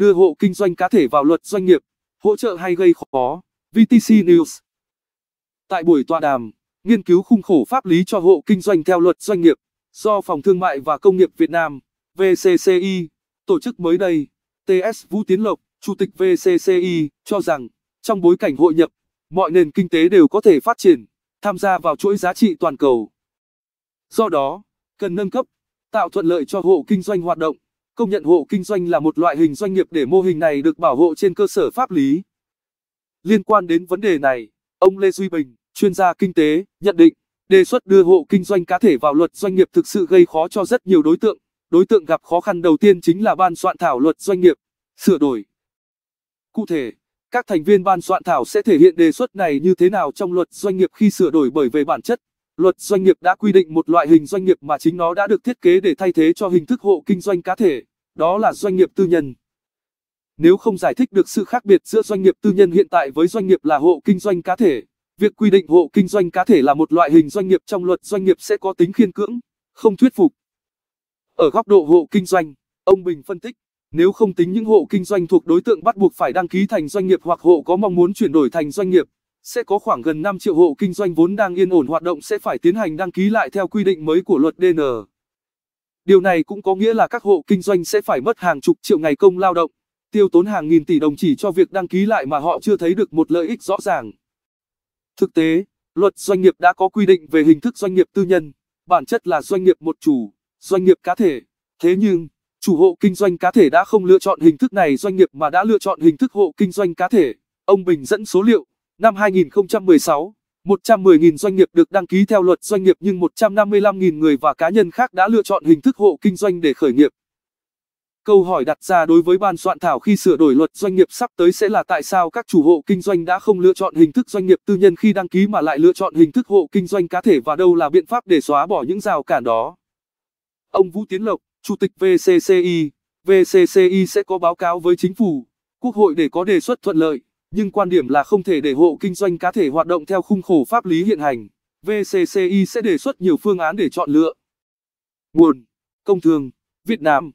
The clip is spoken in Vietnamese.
đưa hộ kinh doanh cá thể vào luật doanh nghiệp, hỗ trợ hay gây khó. VTC News Tại buổi tọa đàm, nghiên cứu khung khổ pháp lý cho hộ kinh doanh theo luật doanh nghiệp do Phòng Thương mại và Công nghiệp Việt Nam VCCI tổ chức mới đây, TS Vũ Tiến Lộc, Chủ tịch VCCI cho rằng trong bối cảnh hội nhập, mọi nền kinh tế đều có thể phát triển, tham gia vào chuỗi giá trị toàn cầu. Do đó, cần nâng cấp, tạo thuận lợi cho hộ kinh doanh hoạt động Công nhận hộ kinh doanh là một loại hình doanh nghiệp để mô hình này được bảo hộ trên cơ sở pháp lý. Liên quan đến vấn đề này, ông Lê Duy Bình, chuyên gia kinh tế, nhận định, đề xuất đưa hộ kinh doanh cá thể vào luật doanh nghiệp thực sự gây khó cho rất nhiều đối tượng. Đối tượng gặp khó khăn đầu tiên chính là ban soạn thảo luật doanh nghiệp, sửa đổi. Cụ thể, các thành viên ban soạn thảo sẽ thể hiện đề xuất này như thế nào trong luật doanh nghiệp khi sửa đổi bởi về bản chất, luật doanh nghiệp đã quy định một loại hình doanh nghiệp mà chính nó đã được thiết kế để thay thế cho hình thức hộ kinh doanh cá thể đó là doanh nghiệp tư nhân. Nếu không giải thích được sự khác biệt giữa doanh nghiệp tư nhân hiện tại với doanh nghiệp là hộ kinh doanh cá thể, việc quy định hộ kinh doanh cá thể là một loại hình doanh nghiệp trong luật doanh nghiệp sẽ có tính khiên cưỡng, không thuyết phục. Ở góc độ hộ kinh doanh, ông Bình phân tích, nếu không tính những hộ kinh doanh thuộc đối tượng bắt buộc phải đăng ký thành doanh nghiệp hoặc hộ có mong muốn chuyển đổi thành doanh nghiệp, sẽ có khoảng gần 5 triệu hộ kinh doanh vốn đang yên ổn hoạt động sẽ phải tiến hành đăng ký lại theo quy định mới của luật DN. Điều này cũng có nghĩa là các hộ kinh doanh sẽ phải mất hàng chục triệu ngày công lao động, tiêu tốn hàng nghìn tỷ đồng chỉ cho việc đăng ký lại mà họ chưa thấy được một lợi ích rõ ràng. Thực tế, luật doanh nghiệp đã có quy định về hình thức doanh nghiệp tư nhân, bản chất là doanh nghiệp một chủ, doanh nghiệp cá thể. Thế nhưng, chủ hộ kinh doanh cá thể đã không lựa chọn hình thức này doanh nghiệp mà đã lựa chọn hình thức hộ kinh doanh cá thể. Ông Bình dẫn số liệu, năm 2016, 110.000 doanh nghiệp được đăng ký theo luật doanh nghiệp nhưng 155.000 người và cá nhân khác đã lựa chọn hình thức hộ kinh doanh để khởi nghiệp. Câu hỏi đặt ra đối với ban soạn thảo khi sửa đổi luật doanh nghiệp sắp tới sẽ là tại sao các chủ hộ kinh doanh đã không lựa chọn hình thức doanh nghiệp tư nhân khi đăng ký mà lại lựa chọn hình thức hộ kinh doanh cá thể và đâu là biện pháp để xóa bỏ những rào cản đó. Ông Vũ Tiến Lộc, Chủ tịch VCCI, VCCI sẽ có báo cáo với chính phủ, quốc hội để có đề xuất thuận lợi nhưng quan điểm là không thể để hộ kinh doanh cá thể hoạt động theo khung khổ pháp lý hiện hành. VCCI sẽ đề xuất nhiều phương án để chọn lựa. Nguồn Công Thương Việt Nam